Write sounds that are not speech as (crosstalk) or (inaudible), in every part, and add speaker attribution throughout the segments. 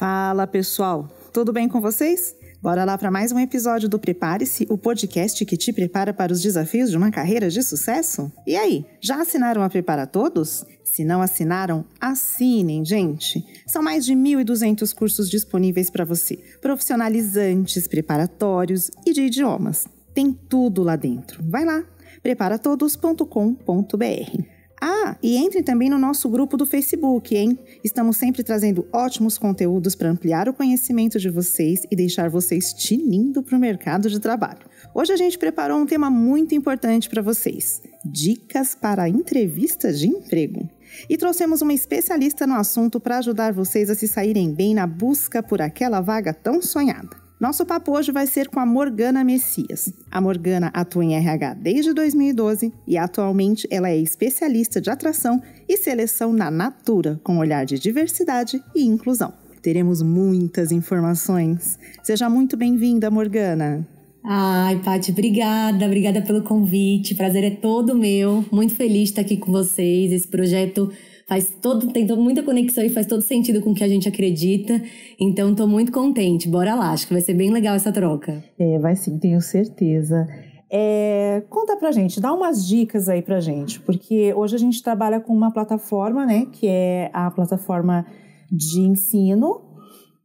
Speaker 1: Fala pessoal, tudo bem com vocês? Bora lá para mais um episódio do Prepare-se, o podcast que te prepara para os desafios de uma carreira de sucesso? E aí, já assinaram a Prepara Todos? Se não assinaram, assinem, gente. São mais de 1.200 cursos disponíveis para você, profissionalizantes, preparatórios e de idiomas. Tem tudo lá dentro. Vai lá, preparatodos.com.br. Ah, e entre também no nosso grupo do Facebook, hein? Estamos sempre trazendo ótimos conteúdos para ampliar o conhecimento de vocês e deixar vocês tinindo para o mercado de trabalho. Hoje a gente preparou um tema muito importante para vocês: dicas para entrevistas de emprego. E trouxemos uma especialista no assunto para ajudar vocês a se saírem bem na busca por aquela vaga tão sonhada. Nosso papo hoje vai ser com a Morgana Messias. A Morgana atua em RH desde 2012 e atualmente ela é especialista de atração e seleção na Natura, com olhar de diversidade e inclusão. Teremos muitas informações. Seja muito bem-vinda, Morgana. Ai, Paty, obrigada, obrigada
Speaker 2: pelo convite. Prazer é todo meu. Muito feliz de estar aqui com vocês. Esse projeto faz todo, tem muita conexão e faz todo sentido com o que a gente acredita. Então, estou muito contente.
Speaker 1: Bora lá, acho que vai ser bem legal essa troca. É, vai sim, tenho certeza. É, conta pra gente, dá umas dicas aí pra gente, porque hoje a gente trabalha com uma plataforma, né, que é a plataforma de ensino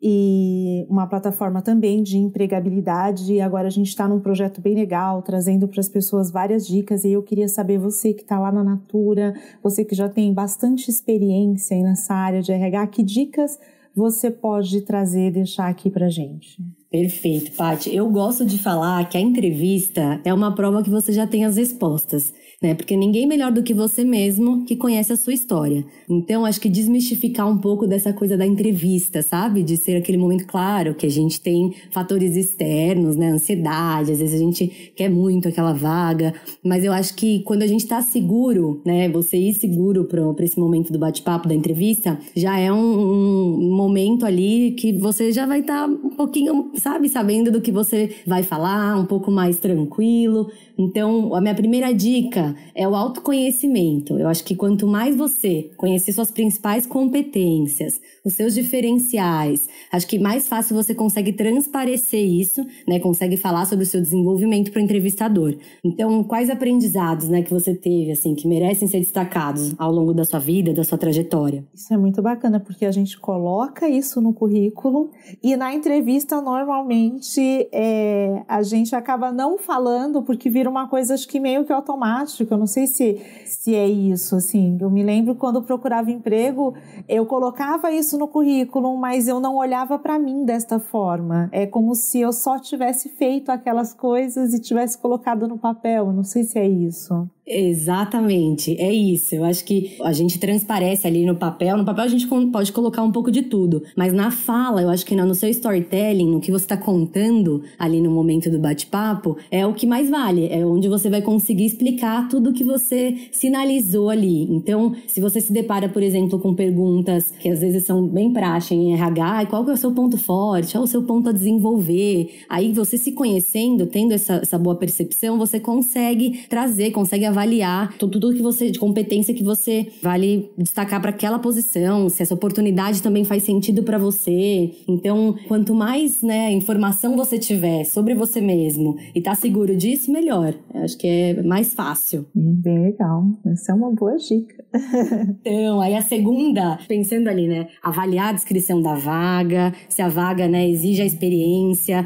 Speaker 1: e uma plataforma também de empregabilidade. E agora a gente está num projeto bem legal, trazendo para as pessoas várias dicas. E eu queria saber, você que está lá na Natura, você que já tem bastante experiência nessa área de RH, que dicas você pode trazer, deixar aqui para gente? Perfeito, Paty. Eu gosto de falar que a entrevista é uma prova que
Speaker 2: você já tem as respostas né? Porque ninguém melhor do que você mesmo que conhece a sua história. Então, acho que desmistificar um pouco dessa coisa da entrevista, sabe? De ser aquele momento claro que a gente tem fatores externos, né? Ansiedade, às vezes a gente quer muito aquela vaga, mas eu acho que quando a gente está seguro, né? Você ir seguro para esse momento do bate-papo, da entrevista, já é um, um, momento ali que você já vai estar tá um pouquinho, sabe, sabendo do que você vai falar, um pouco mais tranquilo. Então, a minha primeira dica é o autoconhecimento. Eu acho que quanto mais você conhecer suas principais competências, os seus diferenciais, acho que mais fácil você consegue transparecer isso, né? Consegue falar sobre o seu desenvolvimento para o entrevistador. Então, quais aprendizados, né, que você teve assim que merecem ser destacados ao longo da sua vida, da sua
Speaker 1: trajetória? Isso é muito bacana porque a gente coloca isso no currículo e na entrevista normalmente é, a gente acaba não falando porque vira uma coisa acho que meio que automática fantástico. Eu não sei se, se é isso, assim. Eu me lembro quando eu procurava emprego, eu colocava isso no currículo, mas eu não olhava para mim desta forma. É como se eu só tivesse feito aquelas coisas e tivesse colocado no papel. Eu não sei se é isso.
Speaker 2: Exatamente, é isso. Eu acho que a gente transparece ali no papel. No papel a gente pode colocar um pouco de tudo, mas na fala, eu acho que no seu storytelling, no que você está contando ali no momento do bate-papo, é o que mais vale. É onde você vai conseguir explicar tudo que você sinalizou ali. Então, se você se depara, por exemplo, com perguntas que às vezes são bem praxe em RH, qual que é o seu ponto forte, é o seu ponto a desenvolver. Aí você se conhecendo, tendo essa, essa boa percepção, você consegue trazer, consegue avaliar então, tudo que você de competência que você vale destacar para aquela posição, se essa oportunidade também faz sentido para você. Então, quanto mais, né, informação você tiver sobre você mesmo e tá seguro disso, melhor. Eu acho que é mais fácil.
Speaker 1: Bem legal. Essa é uma boa dica. (laughs)
Speaker 2: então, aí a segunda, pensando ali, né, avaliar a descrição da vaga, se a vaga, né, exige a experiência,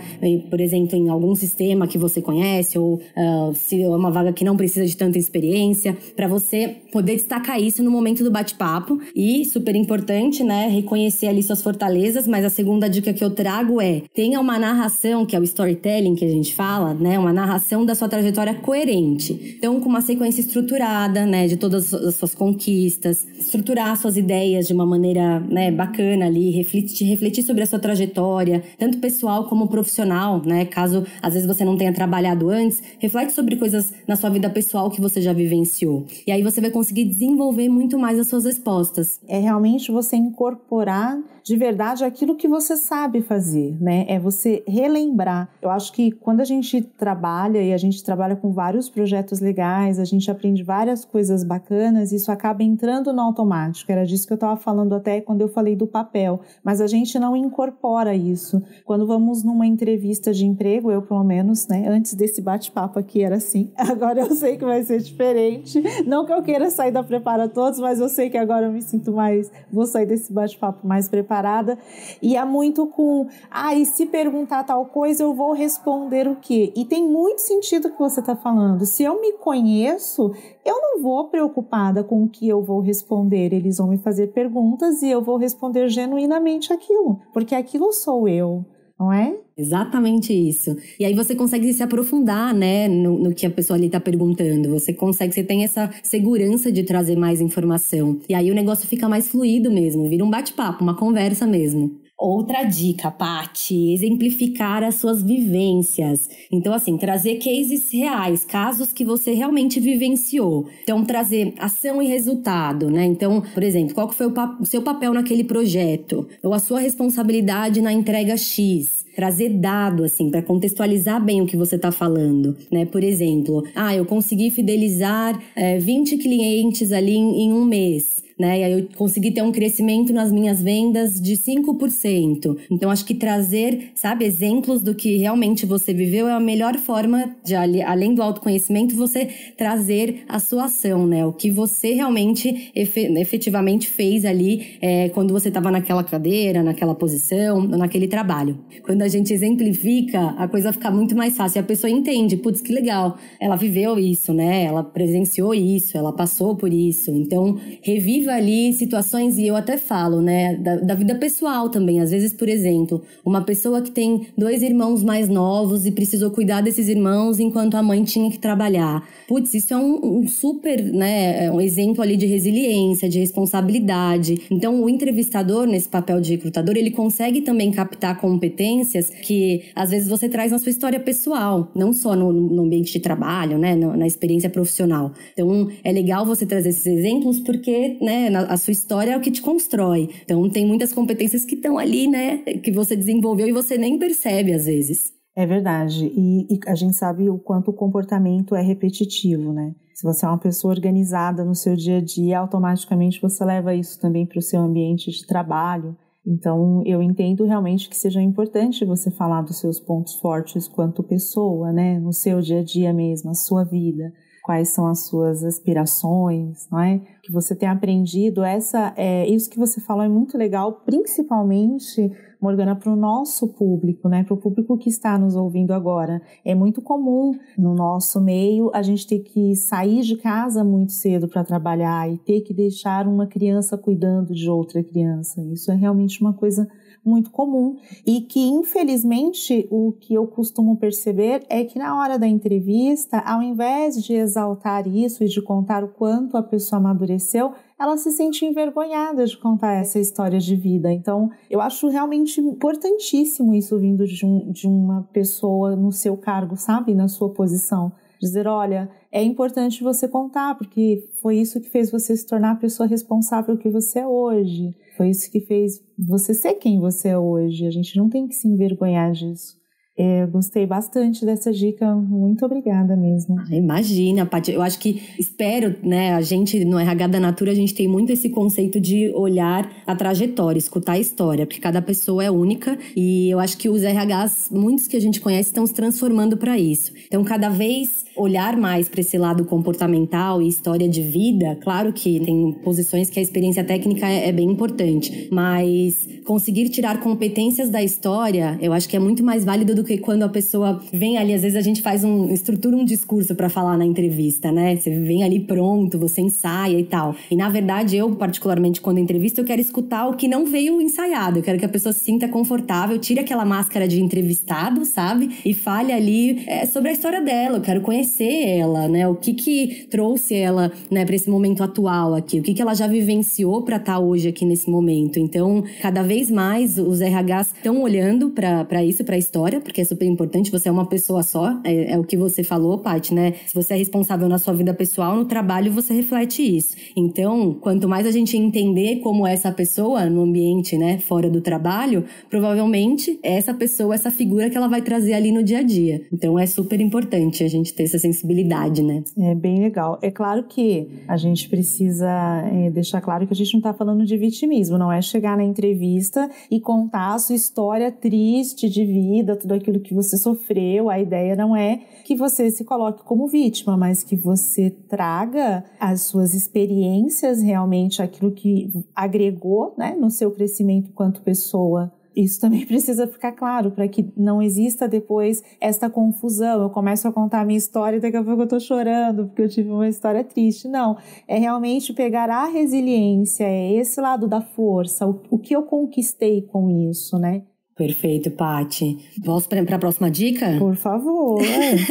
Speaker 2: por exemplo, em algum sistema que você conhece ou uh, se é uma vaga que não precisa de tanto experiência, para você poder destacar isso no momento do bate-papo. E, super importante, né, reconhecer ali suas fortalezas, mas a segunda dica que eu trago é: tenha uma narração, que é o storytelling que a gente fala, né, uma narração da sua trajetória coerente. Então, com uma sequência estruturada, né, de todas as suas conquistas, estruturar suas ideias de uma maneira, né, bacana ali, refletir, refletir sobre a sua trajetória, tanto pessoal como profissional, né, caso às vezes você não tenha trabalhado antes, reflete sobre coisas na sua vida pessoal que você você já vivenciou. E aí você vai conseguir desenvolver muito mais as suas respostas.
Speaker 1: É realmente você incorporar de verdade aquilo que você sabe fazer, né? É você relembrar. Eu acho que quando a gente trabalha e a gente trabalha com vários projetos legais, a gente aprende várias coisas bacanas, isso acaba entrando no automático. Era disso que eu estava falando até quando eu falei do papel, mas a gente não incorpora isso. Quando vamos numa entrevista de emprego, eu pelo menos, né, antes desse bate-papo aqui era assim. (laughs) Agora eu sei que vai ser diferente. Não que eu queira sair da Prepara Todos, mas eu sei que agora eu me sinto mais. Vou sair desse bate-papo mais preparada. E há é muito com. Ah, e se perguntar tal coisa, eu vou responder o quê? E tem muito sentido o que você está falando. Se eu me conheço, eu não vou preocupada com o que eu vou responder. Eles vão me fazer perguntas e eu vou responder genuinamente aquilo, porque aquilo sou eu, não é? Exatamente isso. E aí você consegue se aprofundar, né, no, no que a pessoa ali
Speaker 2: está perguntando. Você consegue, você tem essa segurança de trazer mais informação. E aí o negócio fica mais fluido mesmo, vira um bate-papo, uma conversa mesmo. Outra dica, Paty, exemplificar as suas vivências. Então, assim, trazer cases reais, casos que você realmente vivenciou. Então, trazer ação e resultado, né? Então, por exemplo, qual foi o, seu papel naquele projeto? Ou a sua responsabilidade na entrega X? Trazer dado, assim, para contextualizar bem o que você está falando, né? Por exemplo, ah, eu consegui fidelizar é, eh, 20 clientes ali em, em um mês né? E aí eu consegui ter um crescimento nas minhas vendas de 5%. Então acho que trazer, sabe, exemplos do que realmente você viveu é a melhor forma de além do autoconhecimento você trazer a sua ação, né? O que você realmente efetivamente fez ali é, quando você estava naquela cadeira, naquela posição, naquele trabalho. Quando a gente exemplifica, a coisa fica muito mais fácil. A pessoa entende, putz, que legal, ela viveu isso, né? Ela presenciou isso, ela passou por isso. Então revive ali situações, e eu até falo, né, da, da, vida pessoal também. Às vezes, por exemplo, uma pessoa que tem dois irmãos mais novos e precisou cuidar desses irmãos enquanto a mãe tinha que trabalhar. Putz, isso é um, um super, né, é um exemplo ali de resiliência, de responsabilidade. Então, o entrevistador, nesse papel de recrutador, ele consegue também captar competências que às vezes você traz na sua história pessoal, não só no, no ambiente de trabalho, né, na experiência profissional. Então, é legal você trazer esses exemplos porque, né, né? A sua história é o que te constrói. Então, tem muitas competências que estão ali, né? Que você desenvolveu e você nem
Speaker 1: percebe às vezes. É verdade. E, e, a gente sabe o quanto o comportamento é repetitivo, né? Se você é uma pessoa organizada no seu dia a dia, automaticamente você leva isso também para o seu ambiente de trabalho. Então, eu entendo realmente que seja importante você falar dos seus pontos fortes quanto pessoa, né? No seu dia a dia mesmo, a sua vida quais são as suas aspirações, não é? O que você tem aprendido. Essa, é, isso que você falou é muito legal, principalmente Morgana, para o nosso público, né? Para o público que está nos ouvindo agora. É muito comum no nosso meio a gente ter que sair de casa muito cedo para trabalhar e ter que deixar uma criança cuidando de outra criança. Isso é realmente uma coisa muito comum e que, infelizmente, o que eu costumo perceber é que na hora da entrevista, ao invés de exaltar isso e de contar o quanto a pessoa amadureceu, ela se sente envergonhada de contar essa história de vida. Então, eu acho realmente importantíssimo isso vindo de, um, de uma pessoa no seu cargo, sabe? Na sua posição. Dizer, olha, é importante você contar, porque foi isso que fez você se tornar a pessoa responsável que você é hoje. Foi isso que fez você ser quem você é hoje. A gente não tem que se envergonhar disso. Eu gostei bastante dessa dica, muito obrigada mesmo. Ah,
Speaker 2: imagina, Paty. Eu acho que espero, né? A gente no RH da Natura, a gente tem muito esse conceito de olhar a trajetória, escutar a história, porque cada pessoa é única e eu acho que os RHs, muitos que a gente conhece, estão se transformando para isso. Então, cada vez olhar mais para esse lado comportamental e história de vida, claro que tem posições que a experiência técnica é, é bem importante, mas conseguir tirar competências da história, eu acho que é muito mais válido do que que quando a pessoa vem ali, às vezes a gente faz um. estrutura um discurso para falar na entrevista, né? Você vem ali pronto, você ensaia e tal. E na verdade, eu, particularmente, quando entrevisto, eu quero escutar o que não veio ensaiado. Eu quero que a pessoa se sinta confortável, tire aquela máscara de entrevistado, sabe? E fale ali é, sobre a história dela. Eu quero conhecer ela, né? O que que trouxe ela, né, para esse momento atual aqui? O que que ela já vivenciou para estar tá hoje aqui nesse momento? Então, cada vez mais os RHs estão olhando para isso, para a história, porque é super importante. Você é uma pessoa só, é, é o que você falou, Paty, né? Se você é responsável na sua vida pessoal, no trabalho você reflete isso. Então, quanto mais a gente entender como é essa pessoa no ambiente, né, fora do trabalho, provavelmente é essa pessoa, essa figura que ela vai trazer ali no dia a dia. Então, é super importante a gente ter essa sensibilidade,
Speaker 1: né? É bem legal. É claro que a gente precisa é, deixar claro que a gente não está falando de vitimismo, não é chegar na entrevista e contar a sua história triste de vida, tudo aquilo que você sofreu. A ideia não é que você se coloque como vítima, mas que você traga as suas experiências realmente, aquilo que agregou né, no seu crescimento quanto pessoa isso também (laughs) precisa ficar claro para que não exista depois esta confusão. Eu começo a contar a minha história e daqui a pouco eu estou chorando porque eu tive uma história triste. Não, é realmente pegar a resiliência, é esse lado da força, o, o que eu conquistei com isso, né? Perfeito, Pati.
Speaker 2: Posso para a próxima dica? Por favor.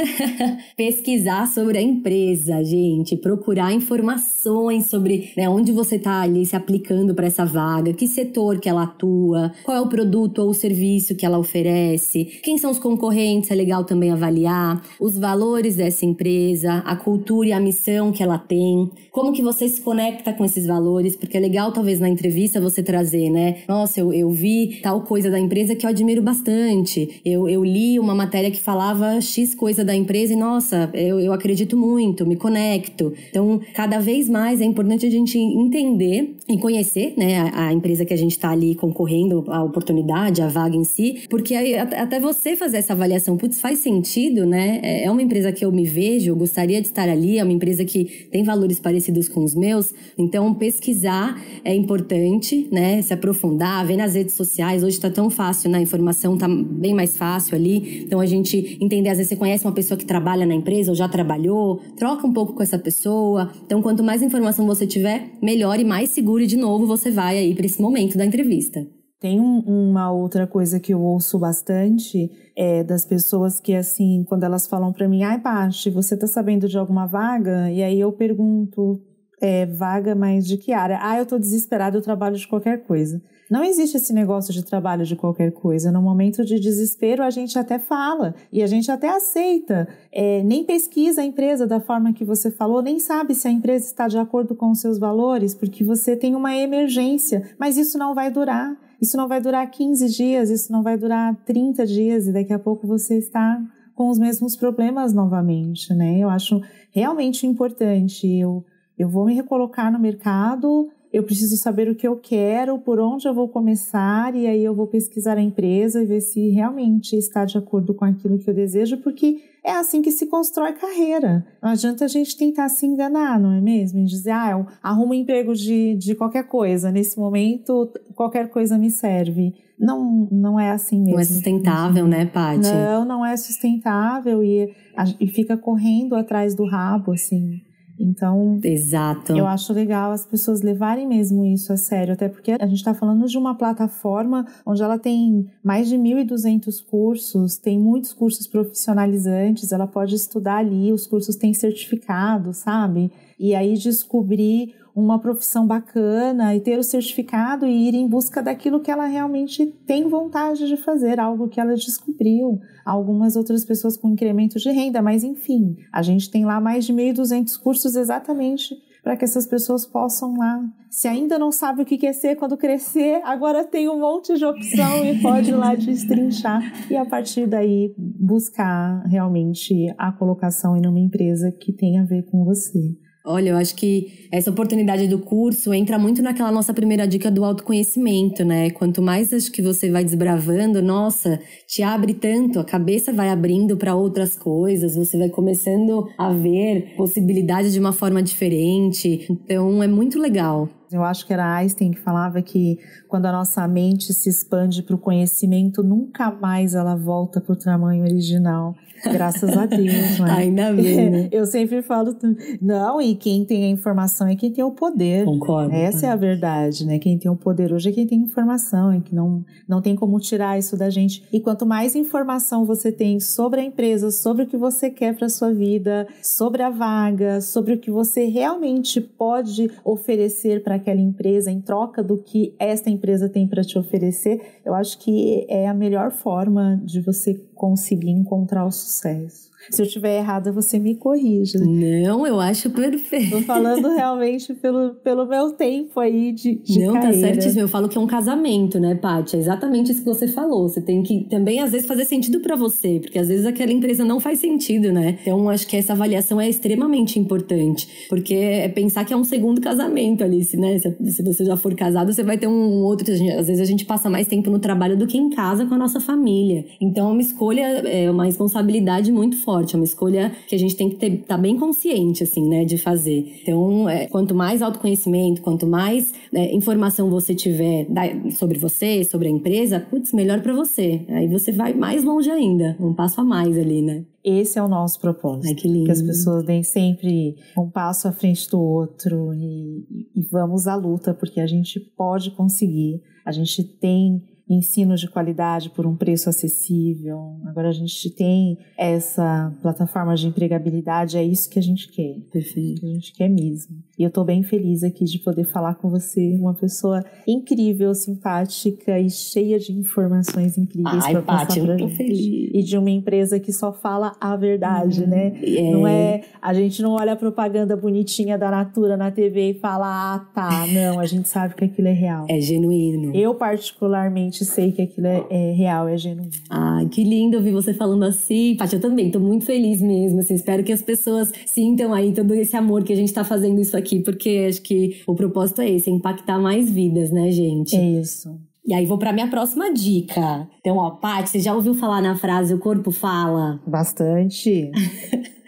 Speaker 2: (laughs) Pesquisar sobre a empresa, gente. Procurar informações sobre né, onde você está ali se aplicando para essa vaga, que setor que ela atua, qual é o produto ou o serviço que ela oferece, quem são os concorrentes, é legal também avaliar, os valores dessa empresa, a cultura e a missão que ela tem, como que você se conecta com esses valores, porque é legal talvez na entrevista você trazer, né? Nossa, eu, eu vi tal coisa da empresa que eu admiro bastante. Eu, eu li uma matéria que falava X coisa da empresa e, nossa, eu, eu acredito muito, me conecto. Então, cada vez mais é importante a gente entender e conhecer né, a, a empresa que a gente está ali concorrendo, a oportunidade, a vaga em si, porque aí, até você fazer essa avaliação, putz, faz sentido, né? É, é uma empresa que eu me vejo, eu gostaria de estar ali, é uma empresa que tem valores parecidos com os meus. Então, pesquisar é importante, né? Se aprofundar, ver nas redes sociais, hoje está tão fácil na informação tá bem mais fácil ali. Então a gente entender, às vezes você conhece uma pessoa que trabalha na empresa ou já trabalhou, troca um pouco com essa pessoa. Então quanto mais informação você tiver, melhor e mais seguro e de novo você
Speaker 1: vai aí para esse momento da entrevista. Tem um, uma outra coisa que eu ouço bastante é, das pessoas que, assim, quando elas falam para mim, ai, Paty, você tá sabendo de alguma vaga? E aí eu pergunto, é, vaga, mas de que área? Ah, eu tô desesperada, eu trabalho de qualquer coisa. Não existe esse negócio de trabalho de qualquer coisa. No momento de desespero, a gente até fala e a gente até aceita. É, nem pesquisa a empresa da forma que você falou, nem sabe se a empresa está de acordo com os seus valores, porque você tem uma emergência. Mas isso não vai durar. Isso não vai durar 15 dias, isso não vai durar 30 dias e daqui a pouco você está com os mesmos problemas novamente, né? Eu acho realmente importante. Eu, eu vou me recolocar no mercado eu preciso saber o que eu quero, por onde eu vou começar, e aí eu vou pesquisar a empresa e ver se realmente está de acordo com aquilo que eu desejo, porque é assim que se constrói carreira. Não adianta a gente tentar se enganar, não é mesmo? E dizer, ah, eu arrumo um emprego de, de qualquer coisa, nesse momento qualquer coisa me serve. Não, não é assim mesmo. Não é sustentável, né, Paty? Não, não é sustentável e, e fica correndo atrás do rabo, assim. Então, exato. Eu acho legal as pessoas levarem mesmo isso a sério, até porque a gente está falando de uma plataforma onde ela tem mais de 1.200 cursos, tem muitos cursos profissionalizantes, ela pode estudar ali, os cursos têm certificado, sabe? e aí descobrir uma profissão bacana e ter o certificado e ir em busca daquilo que ela realmente tem vontade de fazer, algo que ela descobriu. Algumas outras pessoas com incremento de renda, mas enfim, a gente tem lá mais de 1.200 cursos exatamente para que essas pessoas possam lá. Se ainda não sabe o que quer ser quando crescer, agora tem um monte de opção e pode ir lá destrinchar e a partir daí buscar realmente a colocação em uma empresa que tem a ver com você.
Speaker 2: Olha, eu acho que essa oportunidade do curso entra muito naquela nossa primeira dica do autoconhecimento, né? Quanto mais acho que você vai desbravando, nossa, te abre tanto, a cabeça vai abrindo para outras coisas, você vai começando a ver
Speaker 1: possibilidades de uma forma diferente. Então é muito legal. Eu acho que era Einstein que falava que quando a nossa mente se expande para o conhecimento, nunca mais ela volta para o tamanho original. Graças a Deus, né? Ainda (laughs) bem. Né? Eu sempre falo, não, e quem tem a informação é quem tem o poder. Concordo. Essa é a verdade, né? Quem tem o poder hoje é quem tem informação, é que não, não tem como tirar isso da gente. E quanto mais informação você tem sobre a empresa, sobre o que você quer para sua vida, sobre a vaga, sobre o que você realmente pode oferecer para naquela empresa em troca do que esta empresa tem para te oferecer, eu acho que é a melhor forma de você conseguir encontrar o sucesso. Se eu estiver errada, você me corrija. Não, eu acho perfeito. Tô falando realmente pelo, pelo meu tempo aí de, de Não, tá carreira. tá certíssimo.
Speaker 2: Eu falo que é um casamento, né, Paty? É exatamente isso que você falou. Você tem que também, às vezes, fazer sentido para você, porque às vezes aquela empresa não faz sentido, né? Então, acho que essa avaliação é extremamente importante, porque é pensar que é um segundo casamento ali, né? Se, se você já for casado, você vai ter um outro. Às vezes a gente passa mais tempo no trabalho do que em casa com a nossa família. Então, é uma escolha, é uma responsabilidade muito forte forte, é uma escolha que a gente tem que estar tá bem consciente, assim, né, de fazer. Então, é, quanto mais autoconhecimento, quanto mais né, informação você tiver da, sobre você, sobre a empresa, putz, melhor para você. Aí você vai mais
Speaker 1: longe ainda, um passo a mais ali, né? Esse é o nosso propósito. Ai, que lindo. Que as pessoas deem sempre um passo à frente do outro e, e vamos à luta, porque a gente pode conseguir. A gente tem Ensino de qualidade por um preço acessível. Agora a gente tem essa plataforma de empregabilidade, é isso que a gente quer. Perfeito. Que a gente quer mesmo. E eu estou bem feliz aqui de poder falar com você, uma pessoa incrível, simpática e cheia de informações incríveis para passar para gente. Feliz. E de uma empresa que só fala a verdade, uhum. né? É. Não é, a gente não olha a propaganda bonitinha da Natura na TV e fala: "Ah, tá". Não, a gente sabe que aquilo é real. É genuíno. Eu particularmente sei que aquilo é, é real, é genuíno.
Speaker 2: Ah, que lindo ouvir você falando assim. Paty, eu também estou muito feliz mesmo, assim, espero que as pessoas sintam aí todo esse amor que a gente está fazendo isso aqui aqui, porque acho que o propósito é esse, é impactar mais vidas, né, gente? Isso. E aí vou para minha próxima dica. Então, ó, Paty, você já ouviu falar na frase o corpo fala? Bastante. (laughs)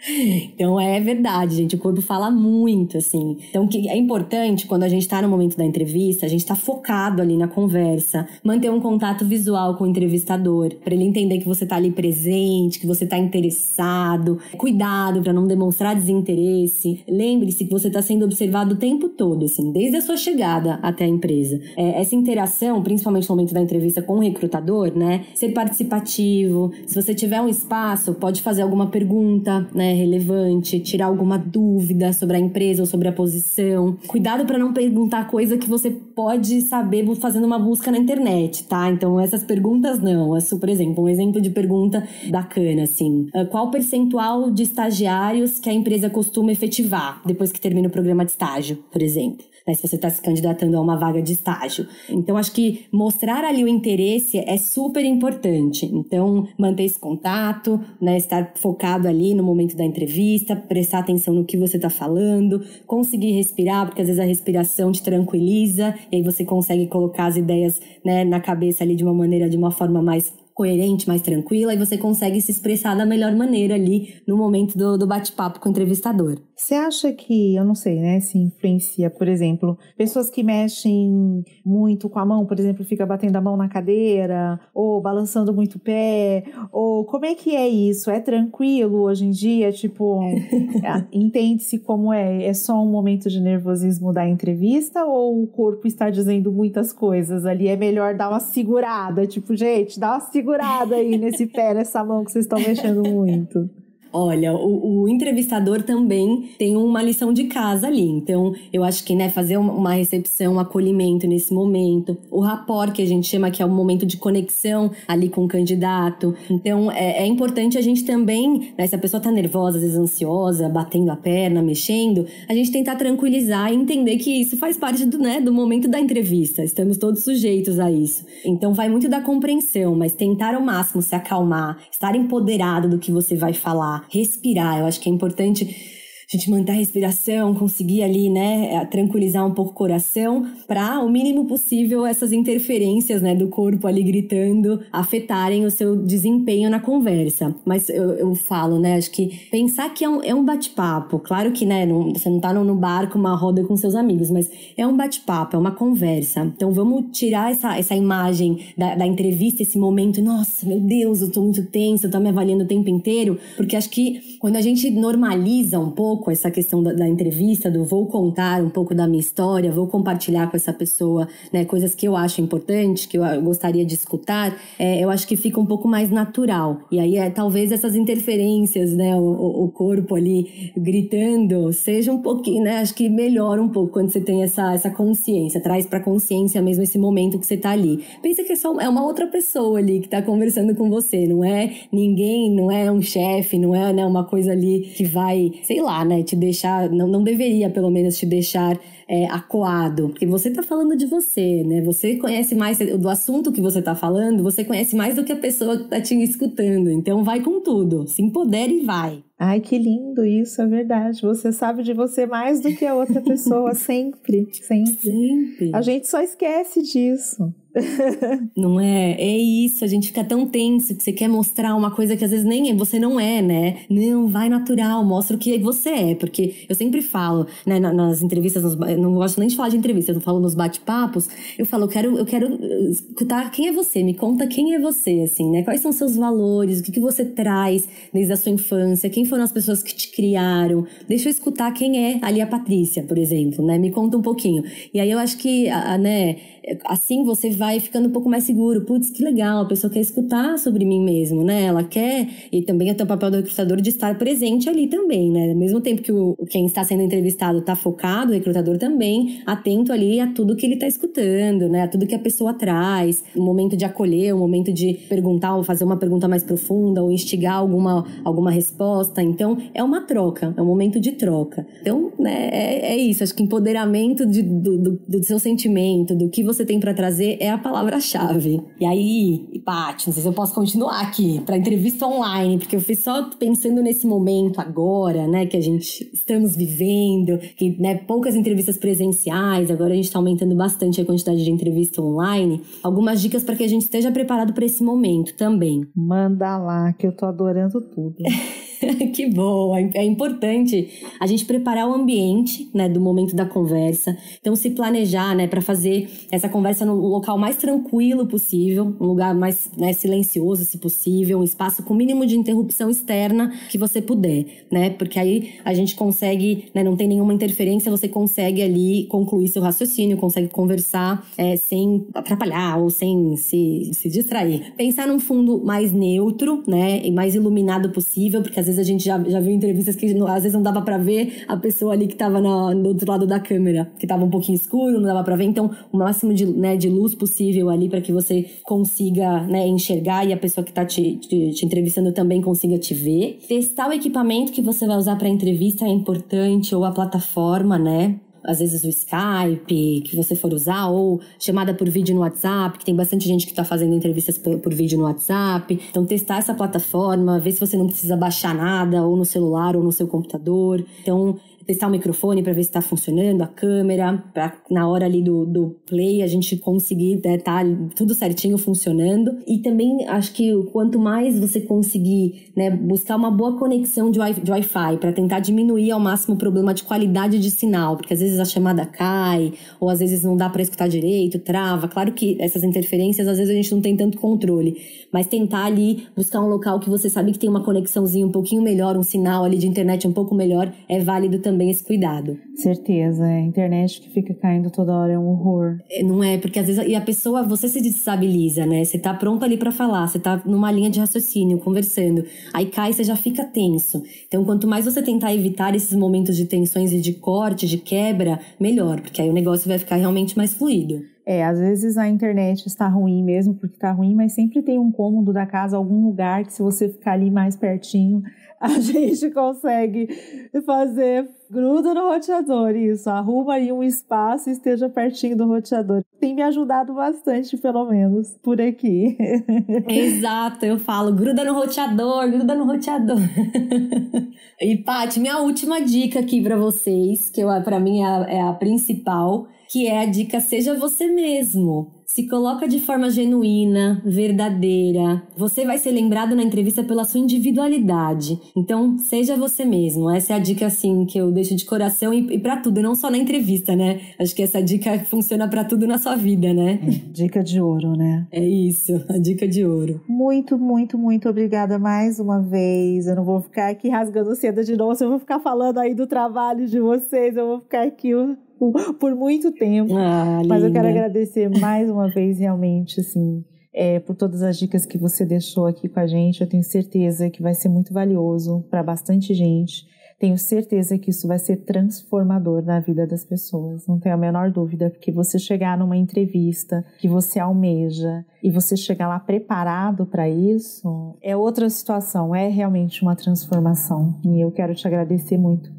Speaker 2: Então é verdade, gente. O corpo fala muito, assim. Então que é importante quando a gente tá no momento da entrevista, a gente tá focado ali na conversa, manter um contato visual com o entrevistador, para ele entender que você tá ali presente, que você tá interessado. Cuidado para não demonstrar desinteresse. Lembre-se que você tá sendo observado o tempo todo, assim, desde a sua chegada até a empresa. É, essa interação, principalmente no momento da entrevista com o recrutador, né? Ser participativo. Se você tiver um espaço, pode fazer alguma pergunta, né? É relevante, tirar alguma dúvida sobre a empresa ou sobre a posição. Cuidado para não perguntar coisa que você pode saber fazendo uma busca na internet, tá? Então essas perguntas não. Isso, é por exemplo, um exemplo de pergunta bacana assim: ah, qual o percentual de estagiários que a empresa costuma efetivar depois que termina o programa de estágio, por exemplo? né, se você está se candidatando a uma vaga de estágio. Então, acho que mostrar ali o interesse é super importante. Então, manter esse contato, né, estar focado ali no momento da entrevista, prestar atenção no que você está falando, conseguir respirar, porque às vezes a respiração te tranquiliza e aí você consegue colocar as ideias né, na cabeça ali de uma maneira, de uma forma mais coerente, mais tranquila, e você consegue se expressar da melhor maneira ali no momento do, do bate-papo com o entrevistador.
Speaker 1: Você acha que, eu não sei, né, se influencia, por exemplo, pessoas que mexem muito com a mão, por exemplo, fica batendo a mão na cadeira, ou balançando muito o pé, ou como é que é isso? É tranquilo hoje em dia? Tipo, é. ah, entende-se como é? É só um momento de nervosismo da entrevista ou o corpo está dizendo muitas coisas ali? É melhor dar uma segurada, tipo, gente, dá uma segurada aí nesse pé, nessa mão que vocês estão mexendo muito. Olha, o, o, entrevistador também
Speaker 2: tem uma lição de casa ali. Então, eu acho que né, fazer uma recepção, um acolhimento nesse momento, o rapport que a gente chama que é o um momento de conexão ali com o candidato. Então, é, é importante a gente também, né, se a pessoa está nervosa, às vezes ansiosa, batendo a perna, mexendo, a gente tentar tranquilizar e entender que isso faz parte do, né, do momento da entrevista. Estamos todos sujeitos a isso. Então, vai muito da compreensão, mas tentar ao máximo se acalmar, estar empoderado do que você vai falar respirar. Eu acho que é importante gente manter a respiração, conseguir ali, né, é, tranquilizar um pouco o coração, para o mínimo possível essas interferências, né, do corpo ali gritando afetarem o seu desempenho na conversa. Mas eu, eu falo, né, acho que pensar que é um, é um bate-papo, claro que, né, não, você não tá no, no bar com uma roda com seus amigos, mas é um bate-papo, é uma conversa. Então vamos tirar essa, essa imagem da, da entrevista, esse momento, nossa, meu Deus, eu tô muito tensa, eu tô me avaliando o tempo inteiro, porque acho que quando a gente normaliza um pouco, pouco essa questão da, da, entrevista, do vou contar um pouco da minha história, vou compartilhar com essa pessoa né, coisas que eu acho importante, que eu, gostaria de escutar, é, eu acho que fica um pouco mais natural. E aí é, talvez essas interferências, né, o, o corpo ali gritando, seja um pouquinho, né, acho que melhora um pouco quando você tem essa, essa consciência, traz para consciência mesmo esse momento que você tá ali. Pensa que é, só, é uma outra pessoa ali que tá conversando com você, não é ninguém, não é um chefe, não é né, uma coisa ali que vai, sei lá, né? né? Te deixar, não, não deveria pelo menos te deixar é, acuado, porque você está falando de você, né? Você conhece mais do assunto que você está falando, você conhece mais do que a pessoa que está te
Speaker 1: escutando. Então vai com tudo, se empodere e vai. Ai, que lindo isso, é verdade. Você sabe de você mais do que a outra pessoa, (laughs) sempre, sempre. Sempre. A gente só esquece disso. (laughs)
Speaker 2: não é? É isso, a gente fica tão tenso que você quer mostrar uma coisa que às vezes nem é, você não é, né? Não, vai natural, mostra o que você é, porque eu sempre falo, né, nas entrevistas, nos, não gosto nem de falar de entrevistas, eu falo nos bate-papos, eu falo, eu quero, eu quero uh, escutar quem é você, me conta quem é você, assim, né? Quais são seus valores, o que, que você traz desde a sua infância, quem foram as pessoas que te criaram? Deixa eu escutar quem é ali a Patrícia, por exemplo, né? Me conta um pouquinho. E aí eu acho que, né, assim você vai ficando um pouco mais seguro. Putz, que legal, a pessoa quer escutar sobre mim mesmo, né? Ela quer, e também até o papel do recrutador de estar presente ali também, né? Ao mesmo tempo que o, quem está sendo entrevistado está focado, o recrutador também, atento ali a tudo que ele está escutando, né? A tudo que a pessoa traz, o momento de acolher, o momento de perguntar ou fazer uma pergunta mais profunda ou instigar alguma, alguma resposta. Então, é uma troca, é um momento de troca. Então, né, é, é isso. Acho que empoderamento de, do, do, do, seu sentimento, do que você tem para trazer, é a palavra-chave. E aí, e Paty, não sei se eu posso continuar aqui para entrevista online, porque eu fui só pensando nesse momento agora, né, que a gente estamos vivendo, que né, poucas entrevistas presenciais, agora a gente está aumentando bastante a quantidade de entrevista online. Algumas dicas para que a gente esteja preparado para esse momento também. Manda
Speaker 1: lá, que eu tô adorando tudo. (laughs)
Speaker 2: (laughs) que bom! É, é importante a gente preparar o ambiente, né, do momento da conversa. Então, se planejar, né, para fazer essa conversa no local mais tranquilo possível, um lugar mais né, silencioso, se possível, um espaço com o mínimo de interrupção externa que você puder, né? Porque aí a gente consegue, né, não tem nenhuma interferência, você consegue ali concluir seu raciocínio, consegue conversar é, sem atrapalhar ou sem se, se distrair. Pensar num fundo mais neutro, né, e mais iluminado possível, porque às vezes vezes a gente já, já viu entrevistas que não, às vezes não dava para ver a pessoa ali que estava do outro lado da câmera, que estava um pouquinho escuro, não dava para ver. Então, o máximo de, né, de luz possível ali para que você consiga né, enxergar e a pessoa que está te, te, te entrevistando também consiga te ver. Testar o equipamento que você vai usar para entrevista é importante, ou a plataforma, né? às vezes o Skype que você for usar, ou chamada por vídeo no WhatsApp, que tem bastante gente que está fazendo entrevistas por, por, vídeo no WhatsApp. Então, testar essa plataforma, ver se você não precisa baixar nada, ou no celular, ou no seu computador. Então, testar o microfone para ver se está funcionando, a câmera, para na hora ali do, do play a gente conseguir né, tá tudo certinho funcionando. E também acho que quanto mais você conseguir né, buscar uma boa conexão de Wi-Fi para tentar diminuir ao máximo o problema de qualidade de sinal, porque às vezes a chamada cai, ou às vezes não dá para escutar direito, trava. Claro que essas interferências às vezes a gente não tem tanto controle, mas tentar ali buscar um local que você sabe que tem uma conexãozinha um pouquinho melhor, um sinal ali de internet um pouco melhor, é válido também
Speaker 1: também esse cuidado. Certeza, é. A internet que fica caindo toda hora é um horror. É, não é,
Speaker 2: porque às vezes e a pessoa, você se desestabiliza, né? Você tá pronto ali para falar, você tá numa linha de raciocínio, conversando. Aí cai, você já fica tenso. Então, quanto mais você tentar evitar esses momentos de tensões e de corte, de quebra, melhor, porque aí o negócio vai ficar realmente mais fluido. É, às
Speaker 1: vezes a internet está ruim mesmo, porque está ruim, mas sempre tem um cômodo da casa, algum lugar que se você ficar ali mais pertinho, (laughs) a gente consegue fazer Gruda no roteador, isso. Arruma aí um espaço e esteja pertinho do roteador. Tem me ajudado bastante, pelo menos, por aqui. (laughs) Exato,
Speaker 2: eu falo, gruda no roteador, gruda no roteador. (laughs) e, Paty, minha última dica aqui para vocês, que para mim é a, é a principal, que é a dica seja você mesmo se coloca de forma genuína, verdadeira. Você vai ser lembrado na entrevista pela sua individualidade. Então, seja você mesmo. Essa é a dica assim que eu deixo de coração e, e para tudo, não só na entrevista, né? Acho que essa dica funciona para tudo na sua vida,
Speaker 1: né? É, dica de ouro, né? É isso, a dica de ouro. Muito, muito, muito obrigada mais uma vez. Eu não vou ficar aqui rasgando seda de novo, eu vou ficar falando aí do trabalho de vocês, eu vou ficar aqui por muito tempo. Ah, Mas eu quero agradecer mais uma (laughs) vez, realmente, assim, é, por todas as dicas que você deixou aqui com a gente. Eu tenho certeza que vai ser muito valioso para bastante gente. Tenho certeza que isso vai ser transformador na vida das pessoas, não tenho a menor dúvida, porque você chegar numa entrevista que você almeja e você chegar lá preparado para isso é outra situação, é realmente uma transformação. E eu quero te agradecer muito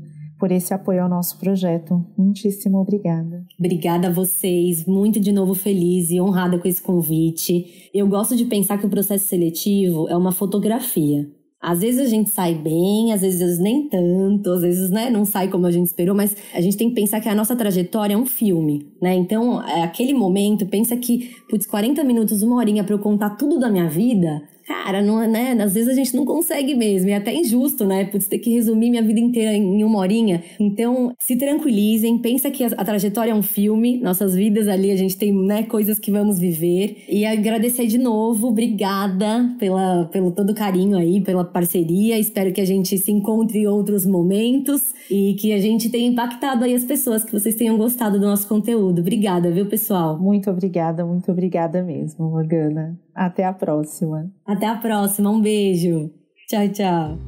Speaker 1: por esse apoio ao nosso projeto. Muitíssimo obrigada. Obrigada a vocês, muito de novo
Speaker 2: feliz e honrada com esse convite. Eu gosto de pensar que o processo seletivo é uma fotografia. Às vezes a gente sai bem, às vezes nem tanto, às vezes né, não sai como a gente esperou, mas a gente tem que pensar que a nossa trajetória é um filme, né? Então, é aquele momento, pensa que, putz, 40 minutos, uma horinha para eu contar tudo da minha vida, cara, não, é, né? Às vezes a gente não consegue mesmo. É até injusto, né? Putz, ter que resumir minha vida inteira em uma horinha. Então, se tranquilizem, pensa que a, a trajetória é um filme, nossas vidas ali, a gente tem, né, coisas que vamos viver. E agradecer de novo, obrigada pela, pelo todo carinho aí, pela parceria. Espero que a gente se encontre em outros momentos e que a gente tenha impactado aí as pessoas, que vocês tenham gostado do nosso conteúdo. Obrigada, viu, pessoal? Muito
Speaker 1: obrigada, muito obrigada mesmo, Morgana. Até a próxima. Até a próxima. Um beijo. Tchau, tchau.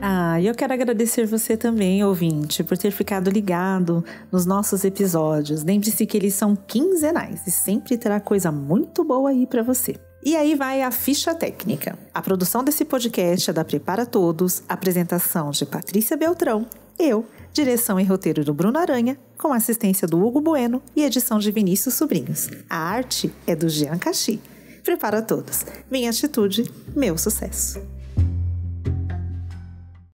Speaker 1: Ah, eu quero agradecer você também, ouvinte, por ter ficado ligado nos nossos episódios. Lembre-se que eles são quinzenais e sempre terá coisa muito boa aí para você. E aí vai a ficha técnica. A produção desse podcast é da Prepara Todos, apresentação de Patrícia Beltrão, eu, direção e roteiro do Bruno Aranha, com assistência do Hugo Bueno e edição de Vinícius Sobrinhos. A arte é do Jean Caxi prepara todos. Minha atitude, meu sucesso.